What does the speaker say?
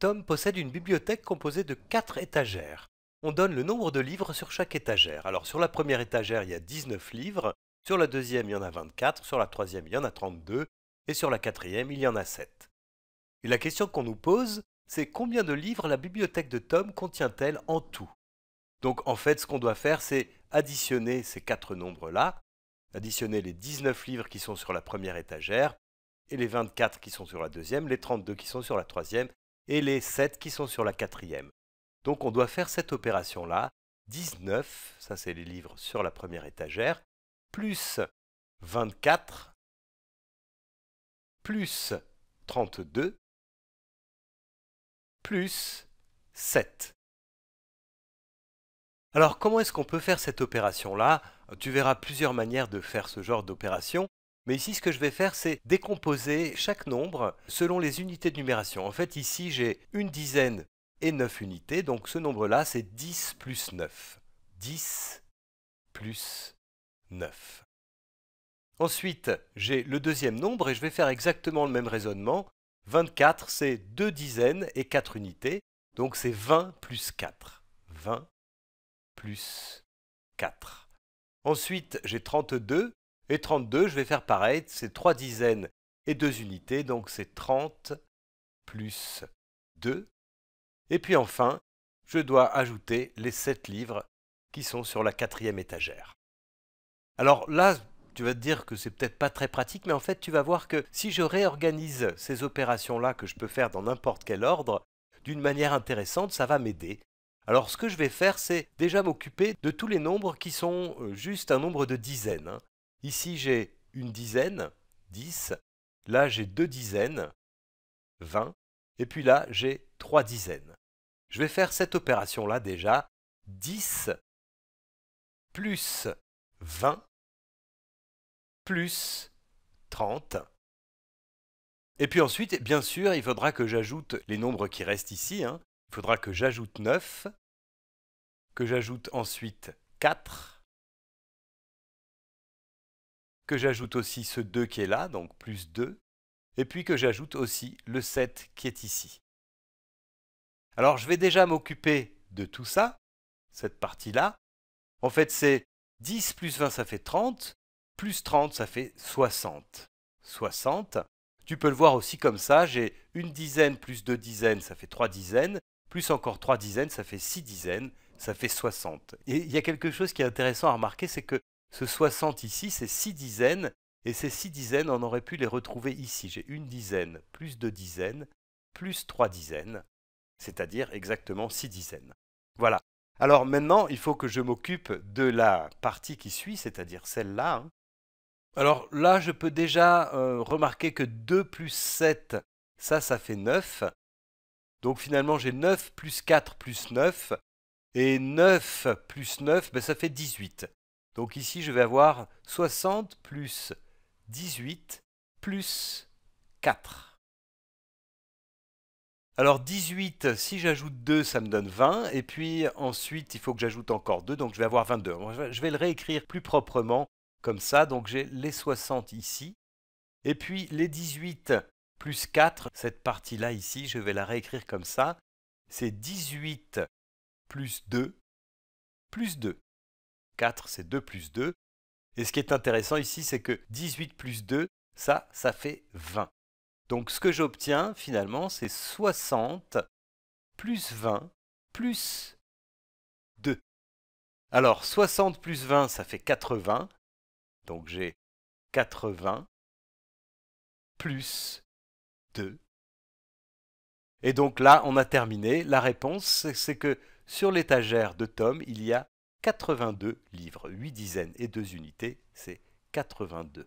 Tom possède une bibliothèque composée de 4 étagères. On donne le nombre de livres sur chaque étagère. Alors sur la première étagère, il y a 19 livres, sur la deuxième, il y en a 24, sur la troisième, il y en a 32, et sur la quatrième, il y en a 7. Et la question qu'on nous pose, c'est combien de livres la bibliothèque de Tom contient-elle en tout Donc en fait, ce qu'on doit faire, c'est additionner ces quatre nombres-là, additionner les 19 livres qui sont sur la première étagère, et les 24 qui sont sur la deuxième, les 32 qui sont sur la troisième, et les 7 qui sont sur la quatrième. Donc on doit faire cette opération-là, 19, ça c'est les livres sur la première étagère, plus 24, plus 32, plus 7. Alors comment est-ce qu'on peut faire cette opération-là Tu verras plusieurs manières de faire ce genre d'opération. Mais ici, ce que je vais faire, c'est décomposer chaque nombre selon les unités de numération. En fait, ici, j'ai une dizaine et 9 unités, donc ce nombre-là, c'est 10 plus 9. 10 plus 9. Ensuite, j'ai le deuxième nombre et je vais faire exactement le même raisonnement. 24, c'est 2 dizaines et 4 unités, donc c'est 20 plus 4. 20 plus 4. Ensuite, j'ai 32, et 32, je vais faire pareil, c'est 3 dizaines et 2 unités, donc c'est 30 plus 2. Et puis enfin, je dois ajouter les 7 livres qui sont sur la quatrième étagère. Alors là, tu vas te dire que c'est peut-être pas très pratique, mais en fait, tu vas voir que si je réorganise ces opérations-là que je peux faire dans n'importe quel ordre, d'une manière intéressante, ça va m'aider. Alors ce que je vais faire, c'est déjà m'occuper de tous les nombres qui sont euh, juste un nombre de dizaines. Hein. Ici, j'ai une dizaine, 10. Là, j'ai deux dizaines, 20. Et puis là, j'ai trois dizaines. Je vais faire cette opération-là déjà. 10 plus 20 plus 30. Et puis ensuite, bien sûr, il faudra que j'ajoute les nombres qui restent ici. Hein. Il faudra que j'ajoute 9, que j'ajoute ensuite 4, que j'ajoute aussi ce 2 qui est là, donc plus 2, et puis que j'ajoute aussi le 7 qui est ici. Alors je vais déjà m'occuper de tout ça, cette partie-là. En fait, c'est 10 plus 20, ça fait 30, plus 30, ça fait 60. 60. Tu peux le voir aussi comme ça, j'ai une dizaine plus deux dizaines, ça fait trois dizaines, plus encore trois dizaines, ça fait six dizaines, ça fait 60. Et il y a quelque chose qui est intéressant à remarquer, c'est que ce 60 ici, c'est 6 dizaines, et ces 6 dizaines, on aurait pu les retrouver ici. J'ai une dizaine, plus 2 dizaines, plus trois dizaines, c'est-à-dire exactement 6 dizaines. Voilà. Alors maintenant, il faut que je m'occupe de la partie qui suit, c'est-à-dire celle-là. Hein. Alors là, je peux déjà euh, remarquer que 2 plus 7, ça, ça fait 9. Donc finalement, j'ai 9 plus 4 plus 9. Et 9 plus 9, ben, ça fait 18. Donc ici, je vais avoir 60 plus 18 plus 4. Alors 18, si j'ajoute 2, ça me donne 20. Et puis ensuite, il faut que j'ajoute encore 2, donc je vais avoir 22. Je vais le réécrire plus proprement comme ça. Donc j'ai les 60 ici. Et puis les 18 plus 4, cette partie-là ici, je vais la réécrire comme ça. C'est 18 plus 2 plus 2. 4, c'est 2 plus 2. Et ce qui est intéressant ici, c'est que 18 plus 2, ça, ça fait 20. Donc ce que j'obtiens finalement, c'est 60 plus 20 plus 2. Alors 60 plus 20, ça fait 80. Donc j'ai 80 plus 2. Et donc là, on a terminé. La réponse, c'est que sur l'étagère de Tom, il y a 82 livres, 8 dizaines et 2 unités, c'est 82.